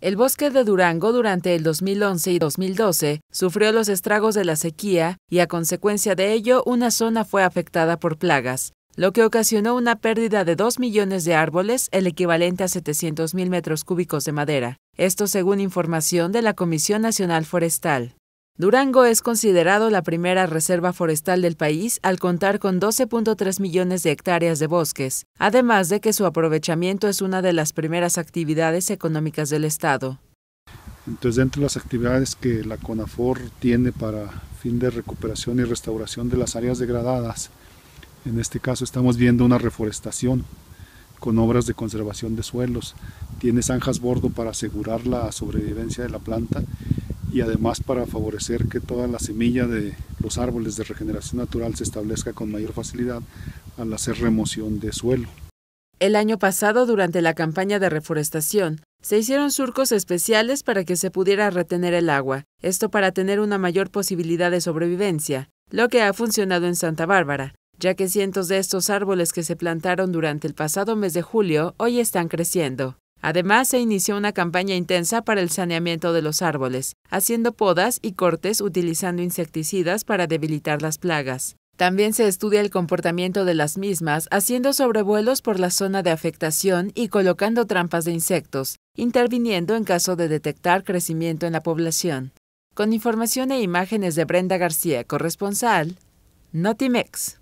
El bosque de Durango durante el 2011 y 2012 sufrió los estragos de la sequía y a consecuencia de ello una zona fue afectada por plagas, lo que ocasionó una pérdida de 2 millones de árboles, el equivalente a 700 mil metros cúbicos de madera. Esto según información de la Comisión Nacional Forestal. Durango es considerado la primera reserva forestal del país al contar con 12.3 millones de hectáreas de bosques, además de que su aprovechamiento es una de las primeras actividades económicas del Estado. Entonces, dentro de las actividades que la CONAFOR tiene para fin de recuperación y restauración de las áreas degradadas, en este caso estamos viendo una reforestación con obras de conservación de suelos, tiene zanjas bordo para asegurar la sobrevivencia de la planta y además para favorecer que toda la semilla de los árboles de regeneración natural se establezca con mayor facilidad al hacer remoción de suelo. El año pasado, durante la campaña de reforestación, se hicieron surcos especiales para que se pudiera retener el agua, esto para tener una mayor posibilidad de sobrevivencia, lo que ha funcionado en Santa Bárbara, ya que cientos de estos árboles que se plantaron durante el pasado mes de julio hoy están creciendo. Además, se inició una campaña intensa para el saneamiento de los árboles, haciendo podas y cortes utilizando insecticidas para debilitar las plagas. También se estudia el comportamiento de las mismas, haciendo sobrevuelos por la zona de afectación y colocando trampas de insectos, interviniendo en caso de detectar crecimiento en la población. Con información e imágenes de Brenda García, corresponsal, Notimex.